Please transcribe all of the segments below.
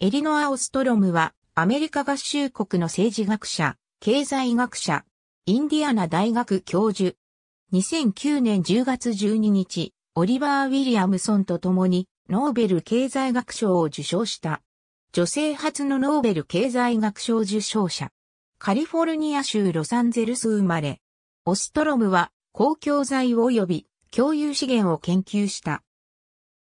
エリノア・オストロムは、アメリカ合衆国の政治学者、経済学者、インディアナ大学教授。2009年10月12日、オリバー・ウィリアムソンと共に、ノーベル経済学賞を受賞した。女性初のノーベル経済学賞受賞者。カリフォルニア州ロサンゼルス生まれ。オストロムは、公共財及び共有資源を研究した。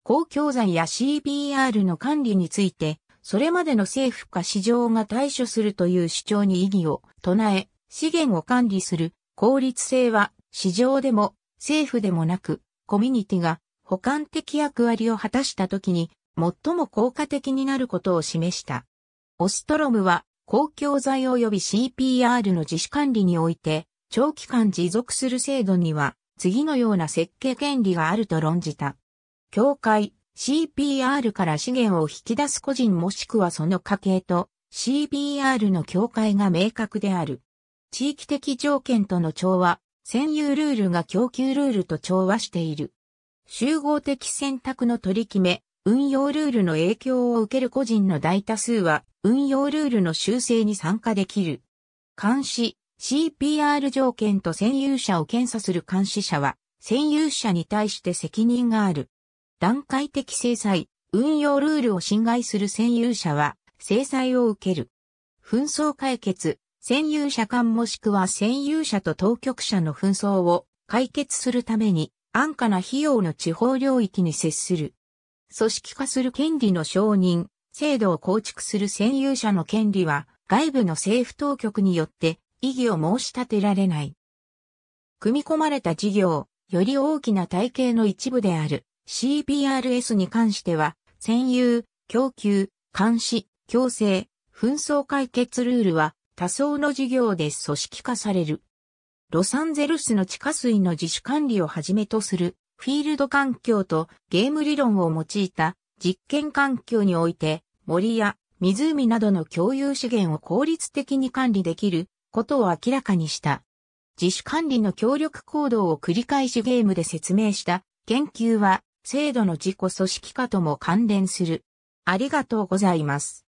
公共財や c p r の管理について、それまでの政府か市場が対処するという主張に異議を唱え、資源を管理する効率性は市場でも政府でもなくコミュニティが補完的役割を果たした時に最も効果的になることを示した。オストロムは公共財及び CPR の自主管理において長期間持続する制度には次のような設計権利があると論じた。協会、CPR から資源を引き出す個人もしくはその家系と CPR の境界が明確である。地域的条件との調和、占有ルールが供給ルールと調和している。集合的選択の取り決め、運用ルールの影響を受ける個人の大多数は、運用ルールの修正に参加できる。監視、CPR 条件と占有者を検査する監視者は、占有者に対して責任がある。段階的制裁、運用ルールを侵害する占有者は、制裁を受ける。紛争解決、占有者間もしくは占有者と当局者の紛争を解決するために、安価な費用の地方領域に接する。組織化する権利の承認、制度を構築する占有者の権利は、外部の政府当局によって異議を申し立てられない。組み込まれた事業、より大きな体系の一部である CBRS に関しては、占有、供給、監視、強制、紛争解決ルールは多層の事業で組織化される。ロサンゼルスの地下水の自主管理をはじめとするフィールド環境とゲーム理論を用いた実験環境において森や湖などの共有資源を効率的に管理できることを明らかにした。自主管理の協力行動を繰り返しゲームで説明した研究は制度の自己組織化とも関連する。ありがとうございます。